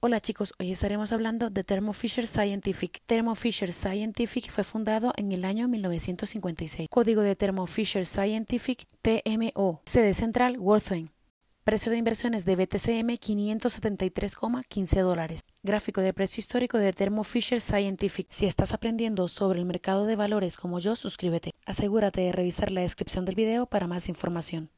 Hola chicos, hoy estaremos hablando de Thermo Fisher Scientific. Thermo Fisher Scientific fue fundado en el año 1956. Código de Thermo Fisher Scientific TMO. Sede central Worthing. Precio de inversiones de BTCM 573,15 dólares. Gráfico de precio histórico de Thermo Fisher Scientific. Si estás aprendiendo sobre el mercado de valores como yo, suscríbete. Asegúrate de revisar la descripción del video para más información.